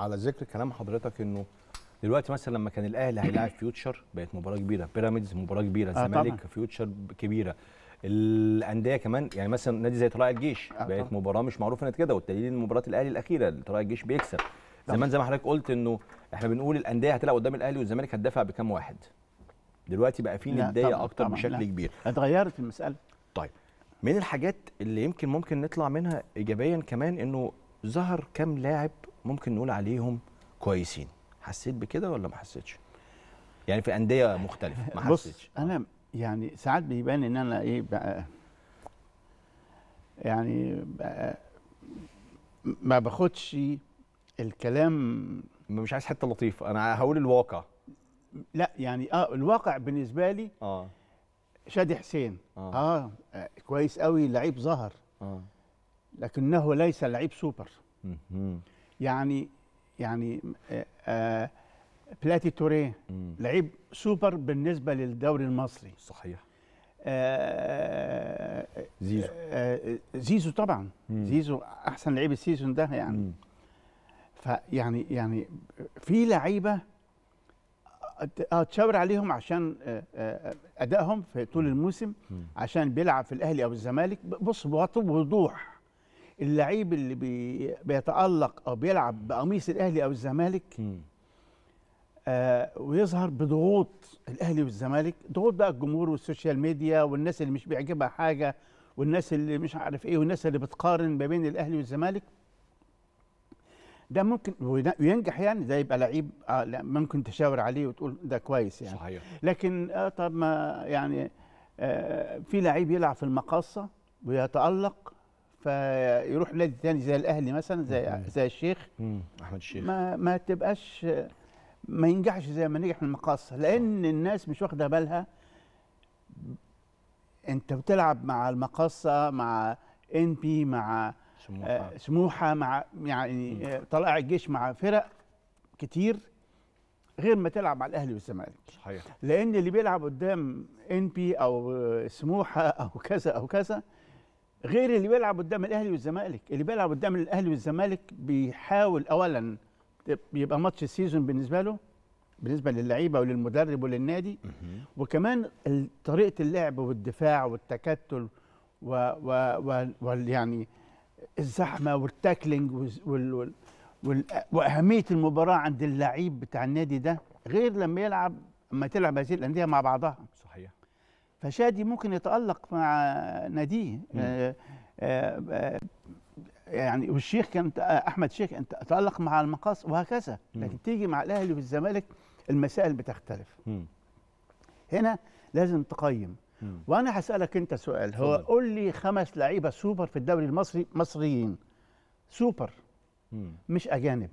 على ذكر كلام حضرتك انه دلوقتي مثلا لما كان الاهلي هيلاعب فيوتشر بقت مباراه كبيره بيراميدز مباراه كبيره آه، الزمالك آه فيوتشر كبيره الانديه كمان يعني مثلا نادي زي طلائع الجيش آه بقت مباراه مش معروفه كده والدليل ان مباراه الاهلي الاخيره طلائع الجيش بيكسب زمان زي ما حضرتك قلت انه احنا بنقول الانديه هتلعب قدام الاهلي والزمالك هتدافع بكام واحد دلوقتي بقى في نديه اكتر طبعًا بشكل لا. كبير اتغيرت المساله طيب من الحاجات اللي يمكن ممكن نطلع منها ايجابيا كمان انه ظهر كام لاعب ممكن نقول عليهم كويسين حسيت بكده ولا ما حسيتش يعني في انديه مختلفه ما حسيتش بص انا يعني ساعات بيبان ان انا ايه بقى يعني بقى ما باخدش الكلام مش عايز حته لطيفه انا هقول الواقع لا يعني اه الواقع بالنسبه لي اه شادي حسين آه. آه. اه كويس قوي لعيب ظهر آه. لكنه ليس لعيب سوبر يعني يعني آه، آه، بلاتي توريه لعيب سوبر بالنسبه للدوري المصري صحيح آه، زيزو زيزو طبعا مم. زيزو احسن لعيب السيزون ده يعني فيعني يعني في لعيبه اتشاور عليهم عشان ادائهم في طول الموسم عشان بيلعب في الاهلي او الزمالك بص بوضوح اللعيب اللي بي بيتالق او بيلعب بقميص الاهلي او الزمالك آه ويظهر بضغوط الاهلي والزمالك ضغوط بقى الجمهور والسوشيال ميديا والناس اللي مش بيعجبها حاجه والناس اللي مش عارف ايه والناس اللي بتقارن ما بين الاهلي والزمالك ده ممكن وينجح يعني ده يبقى لعيب آه، ممكن تشاور عليه وتقول ده كويس يعني صحيح. لكن آه، طب ما يعني آه، في لعيب يلعب في المقاصه ويتالق فيروح نادي ثاني زي الاهلي مثلا زي مم. زي الشيخ مم. احمد الشيخ ما ما تبقاش ما ينجحش زي ما نجح من المقاصه لان صح. الناس مش واخده بالها انت بتلعب مع المقاصه مع ان بي مع سموحه آه سموحه مع يعني آه، طلائع الجيش مع فرق كتير غير ما تلعب على الاهلي والزمالك صحيح لان اللي بيلعب قدام ان بي او سموحه او كذا او كذا غير اللي بيلعب قدام الاهلي والزمالك اللي بيلعب قدام الاهلي والزمالك بيحاول اولا يبقى ماتش السيزون بالنسبه له بالنسبه للعيبه وللمدرب وللنادي وكمان طريقه اللعب والدفاع والتكتل و, و, و, و يعني الزحمه والتاكلينج وال, وال, وال واهميه المباراه عند اللعيب بتاع النادي ده غير لما يلعب لما تلعب هذه الانديه مع بعضها صحيح فشادي ممكن يتألق مع ناديه آه، آه، آه، يعني والشيخ كان احمد شيخ تألق مع المقاص وهكذا لكن تيجي مع الاهلي والزمالك المسائل بتختلف هنا لازم تقيم وانا هسالك انت سؤال هو قول لي خمس لعيبه سوبر في الدوري المصري مصريين سوبر مش اجانب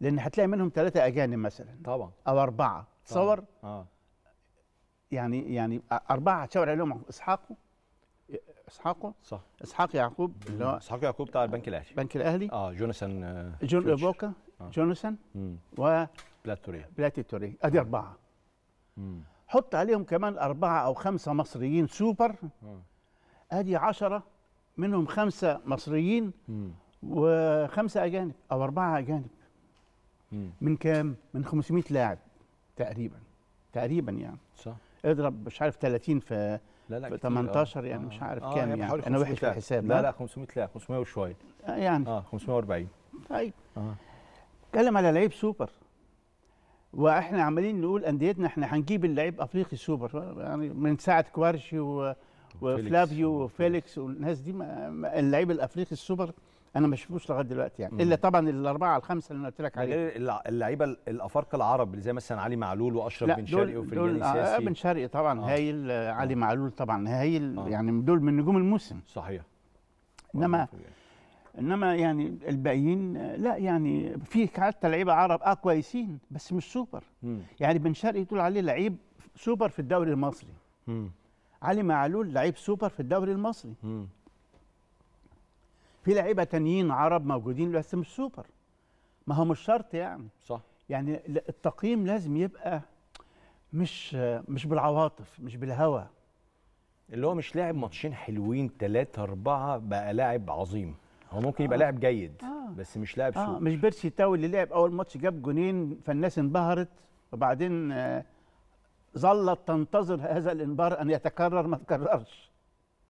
لان هتلاقي منهم ثلاثه اجانب مثلا طبعا او اربعه تصور اه يعني يعني اربعه هتشاور عليهم اسحاقه اسحاقه صح اسحاق يعقوب اللي هو اسحاق يعقوب بتاع البنك الاهلي البنك الاهلي اه جوناثان آه، جون بوكا آه. جوناثان و بلاتوري بلاتوري ادي آه. اربعه مم. حط عليهم كمان اربعه او خمسه مصريين سوبر آه. ادي عشرة منهم خمسه مصريين مم. وخمسه اجانب او اربعه اجانب مم. من كام؟ من 500 لاعب تقريبا تقريبا يعني صح اضرب مش عارف 30 في لا لا في 18 يعني آه. مش عارف آه كام يعني انا وحش في الحساب لا لا 500 لا 500 وشويه آه يعني اه 540 طيب اه اتكلم على لعيب سوبر واحنا عمالين نقول انديتنا احنا هنجيب اللعيب افريقي سوبر يعني من ساعه كوارشي و... وفلافيو وفيليكس والناس دي اللعيب الافريقي السوبر انا ما شفتوش لغايه دلوقتي يعني الا طبعا الاربعه الخمسه اللي انا قلت لك عليهم غير يعني اللعيبه الافارقه العرب اللي زي مثلا علي معلول واشرف بن شرقي وفرجاني ساسي آه, آه، بن شرقي طبعا آه. هايل آه،, آه. علي معلول طبعا هايل آه. يعني دول من نجوم الموسم صحيح انما آه، انما يعني الباقيين لا يعني في حتى لعيبه عرب اه كويسين بس مش سوبر مم. يعني بن شرقي تقول عليه لعيب سوبر في الدوري المصري مم. علي معلول لعيب سوبر في الدوري المصري مم. في لعيبه تانيين عرب موجودين بس مش سوبر ما هو مش شرط يعني صح يعني التقييم لازم يبقى مش مش بالعواطف مش بالهوى اللي هو مش لاعب ماتشين حلوين ثلاثة أربعة بقى لاعب عظيم هو ممكن يبقى آه. لاعب جيد آه. بس مش لاعب آه. سوبر مش بيرسي تاو اللي لعب أول ماتش جاب جونين فالناس انبهرت وبعدين آه ظلت تنتظر هذا الانبهار أن يتكرر ما تكررش